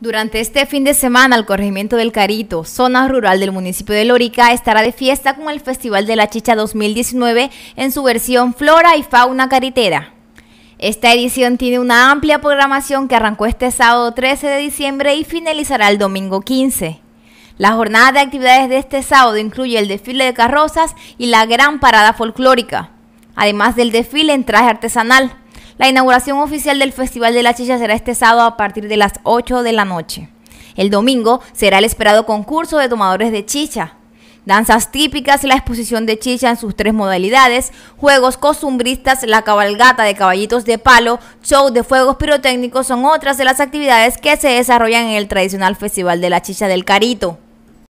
Durante este fin de semana, el corregimiento del Carito, zona rural del municipio de Lorica, estará de fiesta con el Festival de la Chicha 2019 en su versión Flora y Fauna Caritera. Esta edición tiene una amplia programación que arrancó este sábado 13 de diciembre y finalizará el domingo 15. La jornada de actividades de este sábado incluye el desfile de carrozas y la gran parada folclórica, además del desfile en traje artesanal. La inauguración oficial del Festival de la Chicha será este sábado a partir de las 8 de la noche. El domingo será el esperado concurso de tomadores de chicha, danzas típicas, la exposición de chicha en sus tres modalidades, juegos costumbristas, la cabalgata de caballitos de palo, show de fuegos pirotécnicos son otras de las actividades que se desarrollan en el tradicional Festival de la Chicha del Carito.